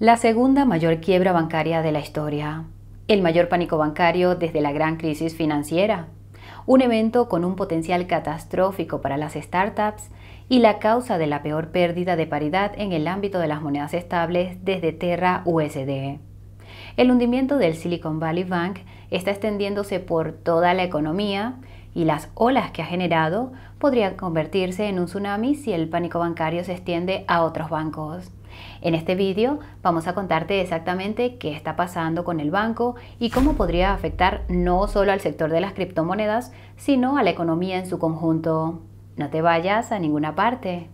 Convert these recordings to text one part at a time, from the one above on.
La segunda mayor quiebra bancaria de la historia. El mayor pánico bancario desde la gran crisis financiera. Un evento con un potencial catastrófico para las startups y la causa de la peor pérdida de paridad en el ámbito de las monedas estables desde Terra USD. El hundimiento del Silicon Valley Bank está extendiéndose por toda la economía y las olas que ha generado podrían convertirse en un tsunami si el pánico bancario se extiende a otros bancos. En este vídeo vamos a contarte exactamente qué está pasando con el banco y cómo podría afectar no solo al sector de las criptomonedas, sino a la economía en su conjunto. No te vayas a ninguna parte.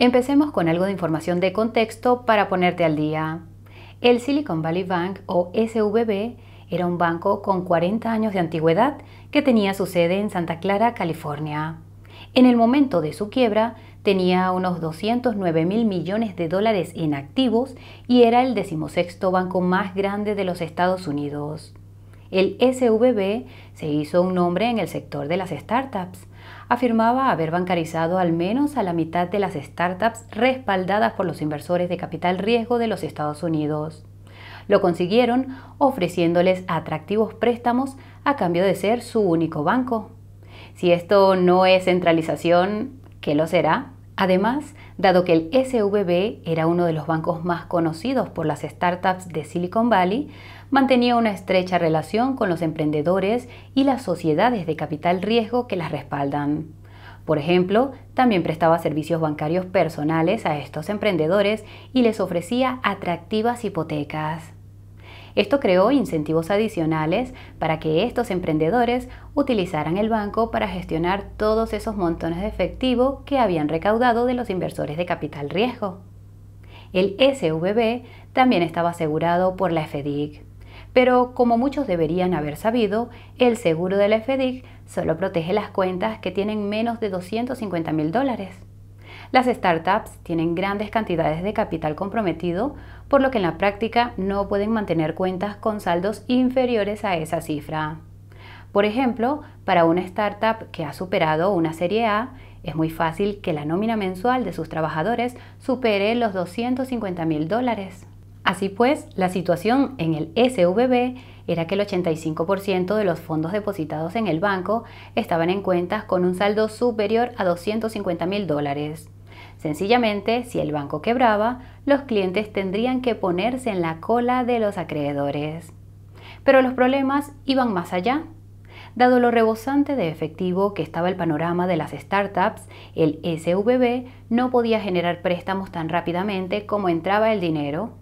Empecemos con algo de información de contexto para ponerte al día. El Silicon Valley Bank o SVB era un banco con 40 años de antigüedad que tenía su sede en Santa Clara, California. En el momento de su quiebra tenía unos 209 mil millones de dólares en activos y era el decimosexto banco más grande de los Estados Unidos. El SVB se hizo un nombre en el sector de las startups. Afirmaba haber bancarizado al menos a la mitad de las startups respaldadas por los inversores de capital riesgo de los Estados Unidos. Lo consiguieron ofreciéndoles atractivos préstamos a cambio de ser su único banco. Si esto no es centralización, ¿qué lo será? Además, dado que el SVB era uno de los bancos más conocidos por las startups de Silicon Valley, mantenía una estrecha relación con los emprendedores y las sociedades de capital riesgo que las respaldan. Por ejemplo, también prestaba servicios bancarios personales a estos emprendedores y les ofrecía atractivas hipotecas. Esto creó incentivos adicionales para que estos emprendedores utilizaran el banco para gestionar todos esos montones de efectivo que habían recaudado de los inversores de capital riesgo. El SVB también estaba asegurado por la FDIC, pero como muchos deberían haber sabido, el seguro de la FDIC solo protege las cuentas que tienen menos de 250 mil dólares. Las startups tienen grandes cantidades de capital comprometido, por lo que en la práctica no pueden mantener cuentas con saldos inferiores a esa cifra. Por ejemplo, para una startup que ha superado una serie A, es muy fácil que la nómina mensual de sus trabajadores supere los 250 mil dólares. Así pues, la situación en el SVB era que el 85% de los fondos depositados en el banco estaban en cuentas con un saldo superior a 250 mil dólares. Sencillamente, si el banco quebraba, los clientes tendrían que ponerse en la cola de los acreedores. Pero los problemas iban más allá. Dado lo rebosante de efectivo que estaba el panorama de las startups, el SVB no podía generar préstamos tan rápidamente como entraba el dinero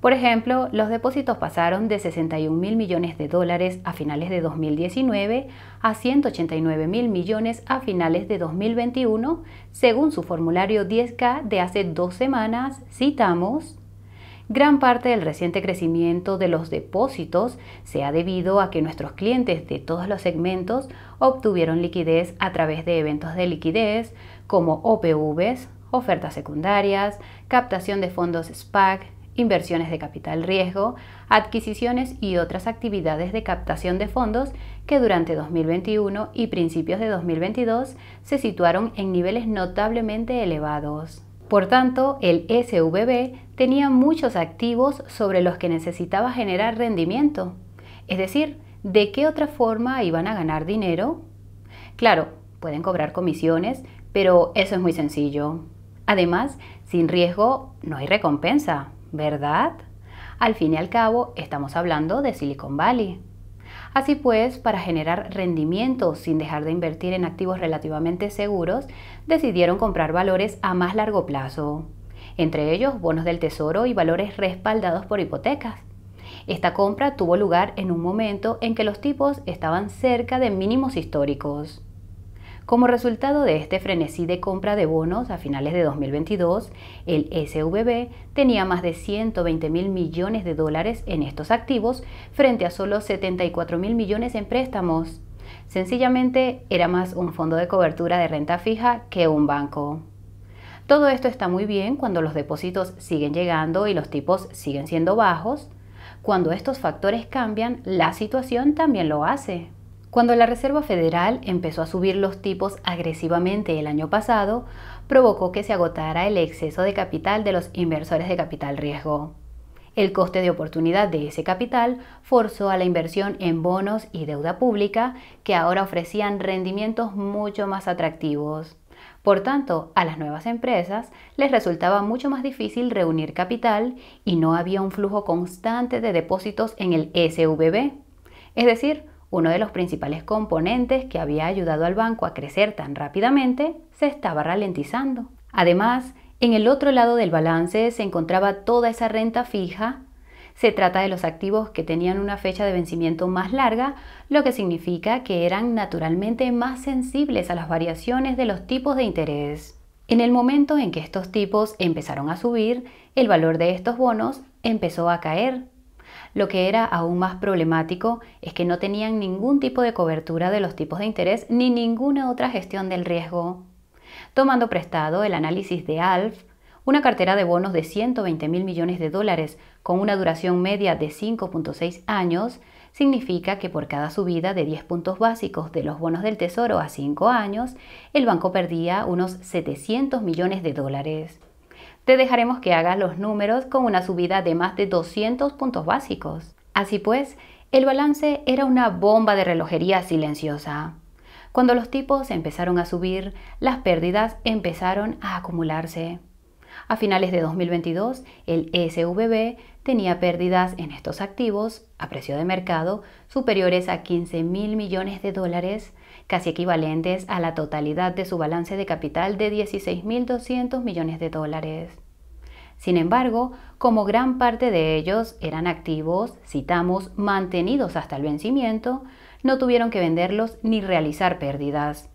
por ejemplo, los depósitos pasaron de 61 mil millones de dólares a finales de 2019 a 189 mil millones a finales de 2021, según su formulario 10K de hace dos semanas, citamos. Gran parte del reciente crecimiento de los depósitos se ha debido a que nuestros clientes de todos los segmentos obtuvieron liquidez a través de eventos de liquidez como OPVs, ofertas secundarias, captación de fondos SPAC, inversiones de capital riesgo, adquisiciones y otras actividades de captación de fondos que durante 2021 y principios de 2022 se situaron en niveles notablemente elevados. Por tanto, el SVB tenía muchos activos sobre los que necesitaba generar rendimiento. Es decir, ¿de qué otra forma iban a ganar dinero? Claro, pueden cobrar comisiones, pero eso es muy sencillo. Además, sin riesgo no hay recompensa. ¿verdad? Al fin y al cabo, estamos hablando de Silicon Valley. Así pues, para generar rendimiento sin dejar de invertir en activos relativamente seguros, decidieron comprar valores a más largo plazo, entre ellos bonos del tesoro y valores respaldados por hipotecas. Esta compra tuvo lugar en un momento en que los tipos estaban cerca de mínimos históricos. Como resultado de este frenesí de compra de bonos a finales de 2022, el SVB tenía más de 120 mil millones de dólares en estos activos frente a solo 74 mil millones en préstamos. Sencillamente era más un fondo de cobertura de renta fija que un banco. Todo esto está muy bien cuando los depósitos siguen llegando y los tipos siguen siendo bajos. Cuando estos factores cambian, la situación también lo hace. Cuando la Reserva Federal empezó a subir los tipos agresivamente el año pasado, provocó que se agotara el exceso de capital de los inversores de capital riesgo. El coste de oportunidad de ese capital forzó a la inversión en bonos y deuda pública, que ahora ofrecían rendimientos mucho más atractivos. Por tanto, a las nuevas empresas les resultaba mucho más difícil reunir capital y no había un flujo constante de depósitos en el SVB, es decir, uno de los principales componentes que había ayudado al banco a crecer tan rápidamente se estaba ralentizando. Además, en el otro lado del balance se encontraba toda esa renta fija. Se trata de los activos que tenían una fecha de vencimiento más larga, lo que significa que eran naturalmente más sensibles a las variaciones de los tipos de interés. En el momento en que estos tipos empezaron a subir, el valor de estos bonos empezó a caer, lo que era aún más problemático es que no tenían ningún tipo de cobertura de los tipos de interés ni ninguna otra gestión del riesgo. Tomando prestado el análisis de ALF, una cartera de bonos de 120 mil millones de dólares con una duración media de 5.6 años significa que por cada subida de 10 puntos básicos de los bonos del Tesoro a 5 años, el banco perdía unos 700 millones de dólares dejaremos que hagas los números con una subida de más de 200 puntos básicos. Así pues, el balance era una bomba de relojería silenciosa. Cuando los tipos empezaron a subir, las pérdidas empezaron a acumularse. A finales de 2022, el SVB tenía pérdidas en estos activos, a precio de mercado, superiores a 15 mil millones de dólares, casi equivalentes a la totalidad de su balance de capital de 16.200 millones de dólares. Sin embargo, como gran parte de ellos eran activos, citamos, mantenidos hasta el vencimiento, no tuvieron que venderlos ni realizar pérdidas.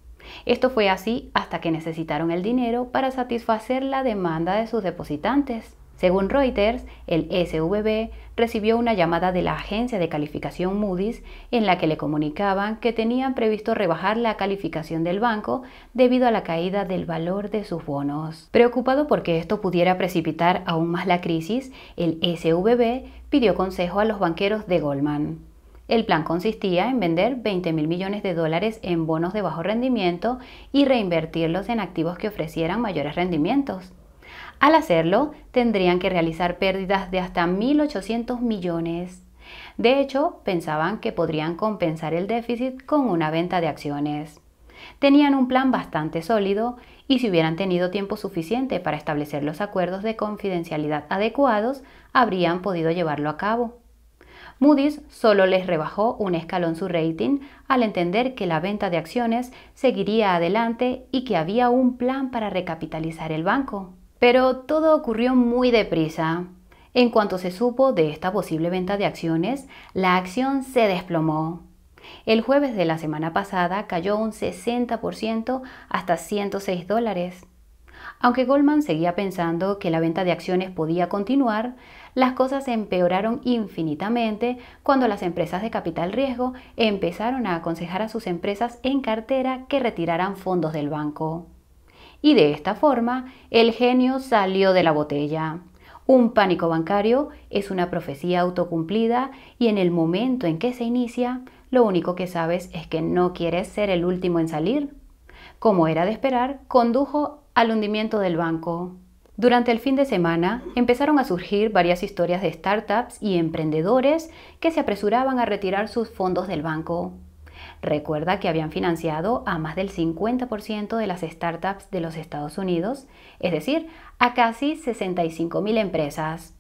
Esto fue así hasta que necesitaron el dinero para satisfacer la demanda de sus depositantes. Según Reuters, el SVB recibió una llamada de la agencia de calificación Moody's en la que le comunicaban que tenían previsto rebajar la calificación del banco debido a la caída del valor de sus bonos. Preocupado porque esto pudiera precipitar aún más la crisis, el SVB pidió consejo a los banqueros de Goldman. El plan consistía en vender 20 mil millones de dólares en bonos de bajo rendimiento y reinvertirlos en activos que ofrecieran mayores rendimientos. Al hacerlo, tendrían que realizar pérdidas de hasta 1.800 millones. De hecho, pensaban que podrían compensar el déficit con una venta de acciones. Tenían un plan bastante sólido y si hubieran tenido tiempo suficiente para establecer los acuerdos de confidencialidad adecuados, habrían podido llevarlo a cabo. Moody's solo les rebajó un escalón su rating al entender que la venta de acciones seguiría adelante y que había un plan para recapitalizar el banco. Pero todo ocurrió muy deprisa. En cuanto se supo de esta posible venta de acciones, la acción se desplomó. El jueves de la semana pasada cayó un 60% hasta 106 dólares. Aunque Goldman seguía pensando que la venta de acciones podía continuar, las cosas empeoraron infinitamente cuando las empresas de capital riesgo empezaron a aconsejar a sus empresas en cartera que retiraran fondos del banco y de esta forma el genio salió de la botella. Un pánico bancario es una profecía autocumplida y en el momento en que se inicia, lo único que sabes es que no quieres ser el último en salir. Como era de esperar, condujo al hundimiento del banco. Durante el fin de semana empezaron a surgir varias historias de startups y emprendedores que se apresuraban a retirar sus fondos del banco. Recuerda que habían financiado a más del 50% de las startups de los Estados Unidos, es decir, a casi 65.000 empresas.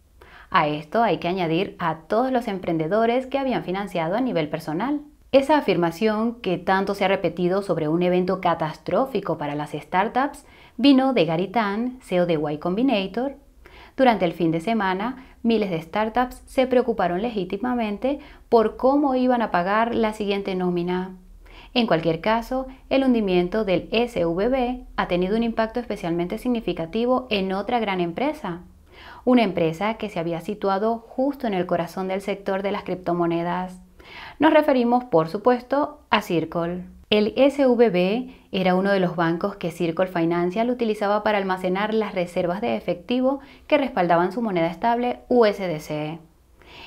A esto hay que añadir a todos los emprendedores que habían financiado a nivel personal. Esa afirmación que tanto se ha repetido sobre un evento catastrófico para las startups vino de Garitán, CEO de Y Combinator, durante el fin de semana miles de startups se preocuparon legítimamente por cómo iban a pagar la siguiente nómina. En cualquier caso, el hundimiento del SVB ha tenido un impacto especialmente significativo en otra gran empresa, una empresa que se había situado justo en el corazón del sector de las criptomonedas. Nos referimos, por supuesto, a Circle. El SVB era uno de los bancos que Circle Financial utilizaba para almacenar las reservas de efectivo que respaldaban su moneda estable USDC.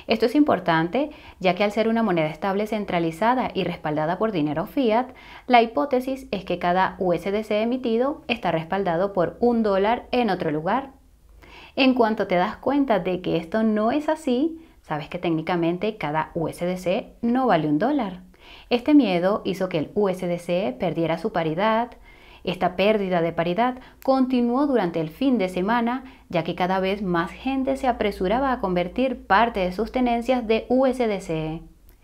Esto es importante, ya que al ser una moneda estable centralizada y respaldada por dinero fiat, la hipótesis es que cada USDC emitido está respaldado por un dólar en otro lugar. En cuanto te das cuenta de que esto no es así, sabes que técnicamente cada USDC no vale un dólar. Este miedo hizo que el USDC perdiera su paridad. Esta pérdida de paridad continuó durante el fin de semana, ya que cada vez más gente se apresuraba a convertir parte de sus tenencias de USDC.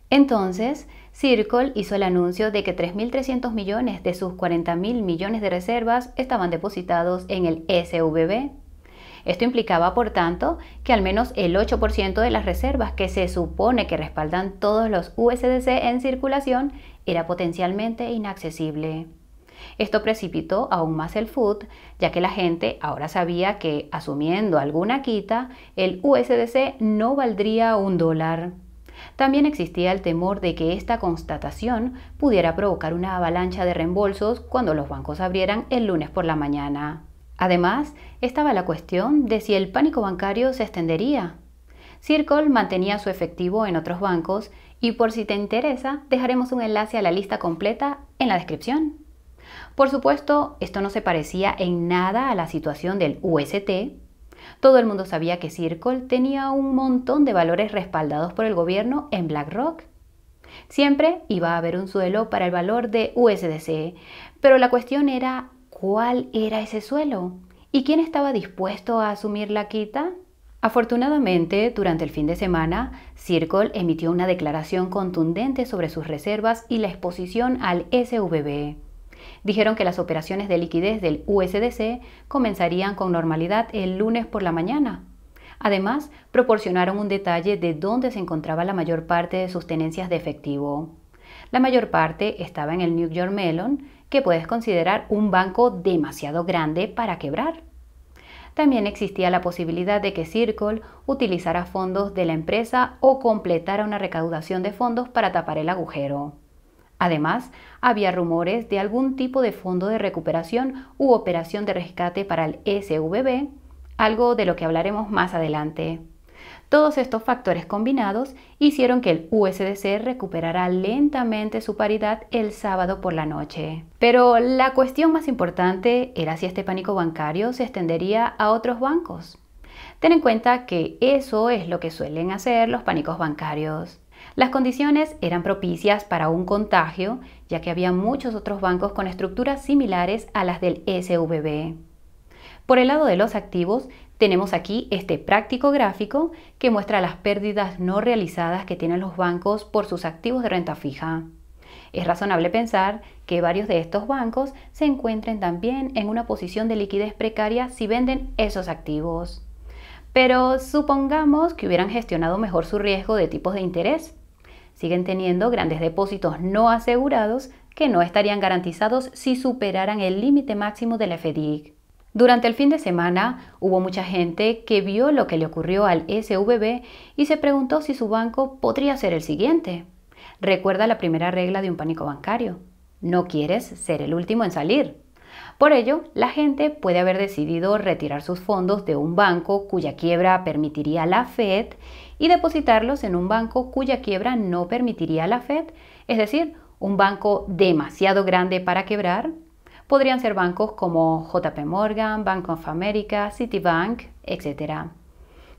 Entonces, Circle hizo el anuncio de que 3.300 millones de sus 40.000 millones de reservas estaban depositados en el SVB. Esto implicaba, por tanto, que al menos el 8% de las reservas que se supone que respaldan todos los USDC en circulación era potencialmente inaccesible. Esto precipitó aún más el FUD, ya que la gente ahora sabía que, asumiendo alguna quita, el USDC no valdría un dólar. También existía el temor de que esta constatación pudiera provocar una avalancha de reembolsos cuando los bancos abrieran el lunes por la mañana. Además, estaba la cuestión de si el pánico bancario se extendería. Circle mantenía su efectivo en otros bancos y por si te interesa, dejaremos un enlace a la lista completa en la descripción. Por supuesto, esto no se parecía en nada a la situación del UST. Todo el mundo sabía que Circle tenía un montón de valores respaldados por el gobierno en BlackRock. Siempre iba a haber un suelo para el valor de USDC, pero la cuestión era cuál era ese suelo y quién estaba dispuesto a asumir la quita. Afortunadamente, durante el fin de semana, Circle emitió una declaración contundente sobre sus reservas y la exposición al SVB. Dijeron que las operaciones de liquidez del USDC comenzarían con normalidad el lunes por la mañana. Además, proporcionaron un detalle de dónde se encontraba la mayor parte de sus tenencias de efectivo. La mayor parte estaba en el New York Mellon, que puedes considerar un banco demasiado grande para quebrar. También existía la posibilidad de que Circle utilizara fondos de la empresa o completara una recaudación de fondos para tapar el agujero. Además, había rumores de algún tipo de fondo de recuperación u operación de rescate para el SVB, algo de lo que hablaremos más adelante. Todos estos factores combinados hicieron que el USDC recuperara lentamente su paridad el sábado por la noche. Pero la cuestión más importante era si este pánico bancario se extendería a otros bancos. Ten en cuenta que eso es lo que suelen hacer los pánicos bancarios. Las condiciones eran propicias para un contagio, ya que había muchos otros bancos con estructuras similares a las del SVB. Por el lado de los activos, tenemos aquí este práctico gráfico que muestra las pérdidas no realizadas que tienen los bancos por sus activos de renta fija. Es razonable pensar que varios de estos bancos se encuentren también en una posición de liquidez precaria si venden esos activos. Pero supongamos que hubieran gestionado mejor su riesgo de tipos de interés. Siguen teniendo grandes depósitos no asegurados que no estarían garantizados si superaran el límite máximo del FDIC. Durante el fin de semana hubo mucha gente que vio lo que le ocurrió al SVB y se preguntó si su banco podría ser el siguiente. Recuerda la primera regla de un pánico bancario. No quieres ser el último en salir. Por ello, la gente puede haber decidido retirar sus fondos de un banco cuya quiebra permitiría la Fed y depositarlos en un banco cuya quiebra no permitiría la Fed, es decir, un banco demasiado grande para quebrar Podrían ser bancos como JP Morgan, Bank of America, Citibank, etc.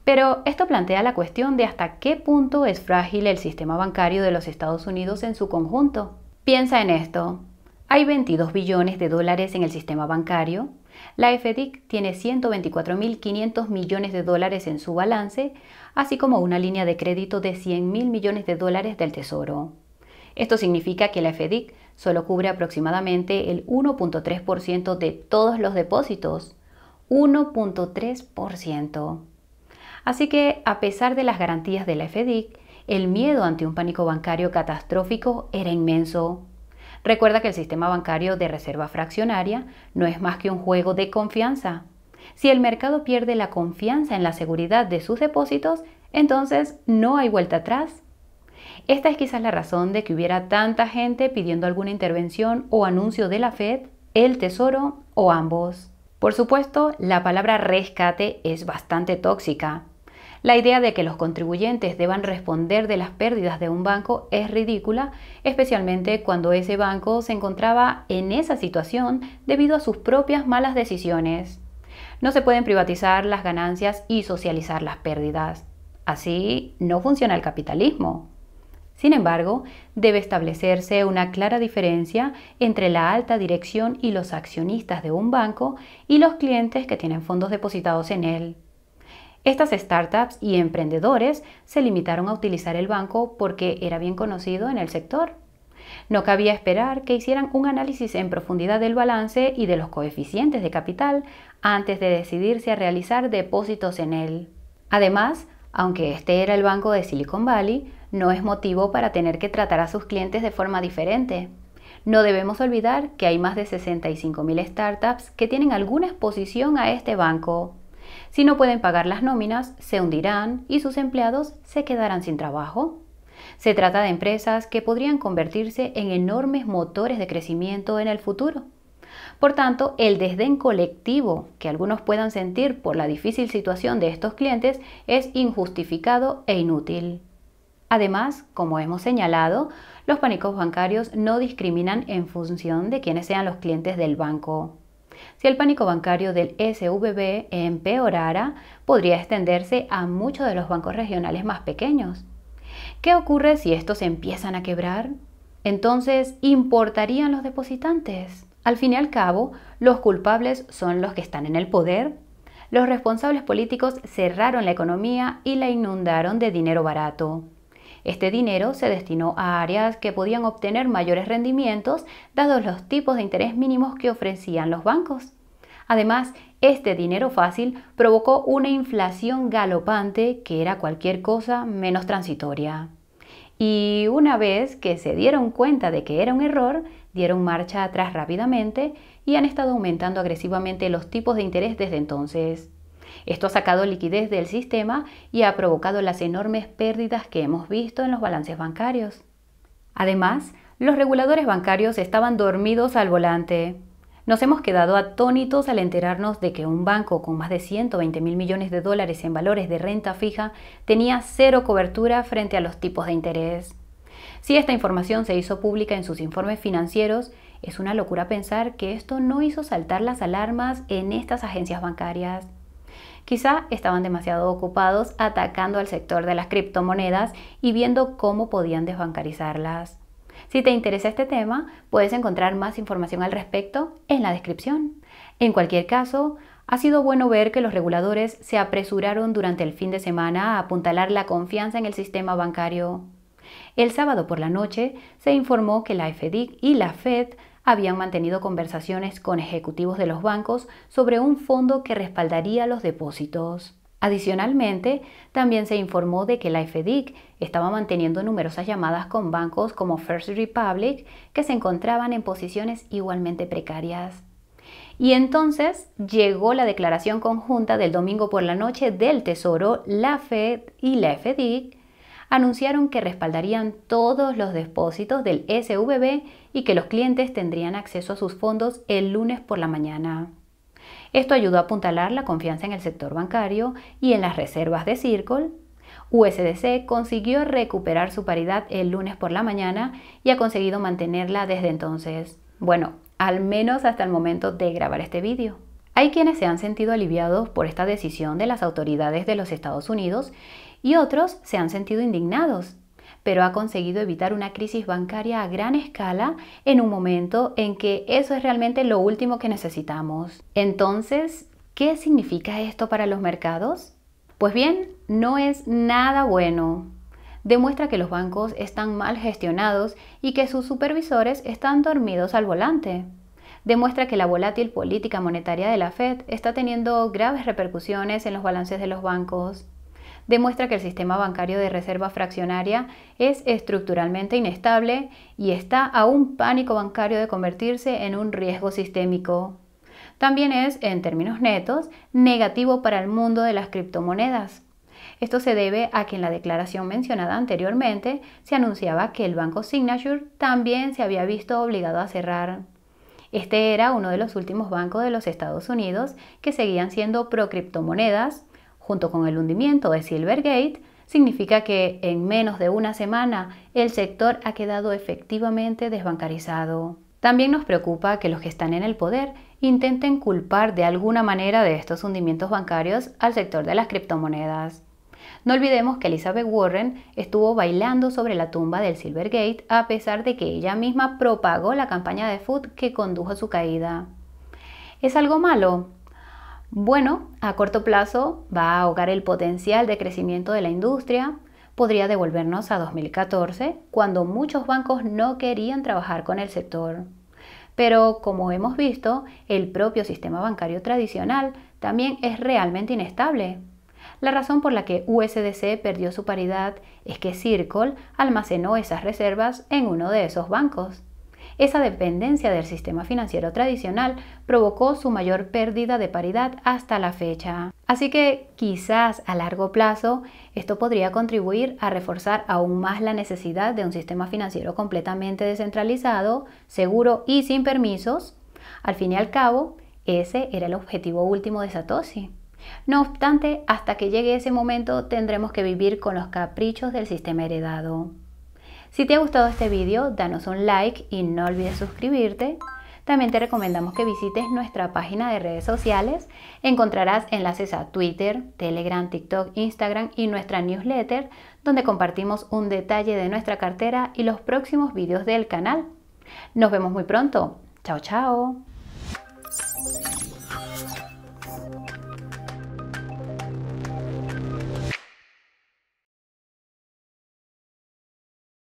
Pero esto plantea la cuestión de hasta qué punto es frágil el sistema bancario de los Estados Unidos en su conjunto. Piensa en esto. Hay 22 billones de dólares en el sistema bancario. La FDIC tiene 124.500 millones de dólares en su balance, así como una línea de crédito de 100.000 millones de dólares del Tesoro. Esto significa que la FDIC solo cubre aproximadamente el 1.3% de todos los depósitos. 1.3%. Así que, a pesar de las garantías de la FDIC, el miedo ante un pánico bancario catastrófico era inmenso. Recuerda que el sistema bancario de reserva fraccionaria no es más que un juego de confianza. Si el mercado pierde la confianza en la seguridad de sus depósitos, entonces no hay vuelta atrás esta es quizás la razón de que hubiera tanta gente pidiendo alguna intervención o anuncio de la Fed, el Tesoro o ambos. Por supuesto, la palabra rescate es bastante tóxica. La idea de que los contribuyentes deban responder de las pérdidas de un banco es ridícula, especialmente cuando ese banco se encontraba en esa situación debido a sus propias malas decisiones. No se pueden privatizar las ganancias y socializar las pérdidas. Así no funciona el capitalismo. Sin embargo, debe establecerse una clara diferencia entre la alta dirección y los accionistas de un banco y los clientes que tienen fondos depositados en él. Estas startups y emprendedores se limitaron a utilizar el banco porque era bien conocido en el sector. No cabía esperar que hicieran un análisis en profundidad del balance y de los coeficientes de capital antes de decidirse a realizar depósitos en él. Además, aunque este era el banco de Silicon Valley, no es motivo para tener que tratar a sus clientes de forma diferente. No debemos olvidar que hay más de 65.000 startups que tienen alguna exposición a este banco. Si no pueden pagar las nóminas, se hundirán y sus empleados se quedarán sin trabajo. Se trata de empresas que podrían convertirse en enormes motores de crecimiento en el futuro. Por tanto, el desdén colectivo que algunos puedan sentir por la difícil situación de estos clientes es injustificado e inútil. Además, como hemos señalado, los pánicos bancarios no discriminan en función de quienes sean los clientes del banco. Si el pánico bancario del SVB empeorara, podría extenderse a muchos de los bancos regionales más pequeños. ¿Qué ocurre si estos empiezan a quebrar? Entonces, ¿importarían los depositantes? Al fin y al cabo, los culpables son los que están en el poder. Los responsables políticos cerraron la economía y la inundaron de dinero barato. Este dinero se destinó a áreas que podían obtener mayores rendimientos dados los tipos de interés mínimos que ofrecían los bancos. Además, este dinero fácil provocó una inflación galopante que era cualquier cosa menos transitoria y una vez que se dieron cuenta de que era un error, dieron marcha atrás rápidamente y han estado aumentando agresivamente los tipos de interés desde entonces. Esto ha sacado liquidez del sistema y ha provocado las enormes pérdidas que hemos visto en los balances bancarios. Además, los reguladores bancarios estaban dormidos al volante. Nos hemos quedado atónitos al enterarnos de que un banco con más de 120 mil millones de dólares en valores de renta fija tenía cero cobertura frente a los tipos de interés. Si esta información se hizo pública en sus informes financieros, es una locura pensar que esto no hizo saltar las alarmas en estas agencias bancarias. Quizá estaban demasiado ocupados atacando al sector de las criptomonedas y viendo cómo podían desbancarizarlas. Si te interesa este tema, puedes encontrar más información al respecto en la descripción. En cualquier caso, ha sido bueno ver que los reguladores se apresuraron durante el fin de semana a apuntalar la confianza en el sistema bancario. El sábado por la noche se informó que la FDIC y la Fed habían mantenido conversaciones con ejecutivos de los bancos sobre un fondo que respaldaría los depósitos. Adicionalmente, también se informó de que la FDIC estaba manteniendo numerosas llamadas con bancos como First Republic que se encontraban en posiciones igualmente precarias. Y entonces llegó la declaración conjunta del domingo por la noche del Tesoro, la Fed y la FDIC anunciaron que respaldarían todos los depósitos del SVB y que los clientes tendrían acceso a sus fondos el lunes por la mañana. Esto ayudó a apuntalar la confianza en el sector bancario y en las reservas de Circle. USDC consiguió recuperar su paridad el lunes por la mañana y ha conseguido mantenerla desde entonces. Bueno, al menos hasta el momento de grabar este vídeo. Hay quienes se han sentido aliviados por esta decisión de las autoridades de los Estados Unidos y otros se han sentido indignados pero ha conseguido evitar una crisis bancaria a gran escala en un momento en que eso es realmente lo último que necesitamos. Entonces, ¿qué significa esto para los mercados? Pues bien, no es nada bueno demuestra que los bancos están mal gestionados y que sus supervisores están dormidos al volante. Demuestra que la volátil política monetaria de la Fed está teniendo graves repercusiones en los balances de los bancos demuestra que el sistema bancario de reserva fraccionaria es estructuralmente inestable y está a un pánico bancario de convertirse en un riesgo sistémico. También es, en términos netos, negativo para el mundo de las criptomonedas. Esto se debe a que en la declaración mencionada anteriormente se anunciaba que el banco Signature también se había visto obligado a cerrar. Este era uno de los últimos bancos de los Estados Unidos que seguían siendo pro criptomonedas, junto con el hundimiento de Silvergate, significa que en menos de una semana el sector ha quedado efectivamente desbancarizado. También nos preocupa que los que están en el poder intenten culpar de alguna manera de estos hundimientos bancarios al sector de las criptomonedas. No olvidemos que Elizabeth Warren estuvo bailando sobre la tumba del Silvergate a pesar de que ella misma propagó la campaña de Food que condujo a su caída. ¿Es algo malo? bueno, a corto plazo va a ahogar el potencial de crecimiento de la industria, podría devolvernos a 2014, cuando muchos bancos no querían trabajar con el sector. Pero como hemos visto, el propio sistema bancario tradicional también es realmente inestable. La razón por la que USDC perdió su paridad es que Circle almacenó esas reservas en uno de esos bancos. Esa dependencia del sistema financiero tradicional provocó su mayor pérdida de paridad hasta la fecha. Así que quizás a largo plazo esto podría contribuir a reforzar aún más la necesidad de un sistema financiero completamente descentralizado, seguro y sin permisos. Al fin y al cabo, ese era el objetivo último de Satoshi. No obstante, hasta que llegue ese momento tendremos que vivir con los caprichos del sistema heredado. Si te ha gustado este video, danos un like y no olvides suscribirte. También te recomendamos que visites nuestra página de redes sociales. Encontrarás enlaces a Twitter, Telegram, TikTok, Instagram y nuestra newsletter, donde compartimos un detalle de nuestra cartera y los próximos videos del canal. Nos vemos muy pronto. Chao, chao.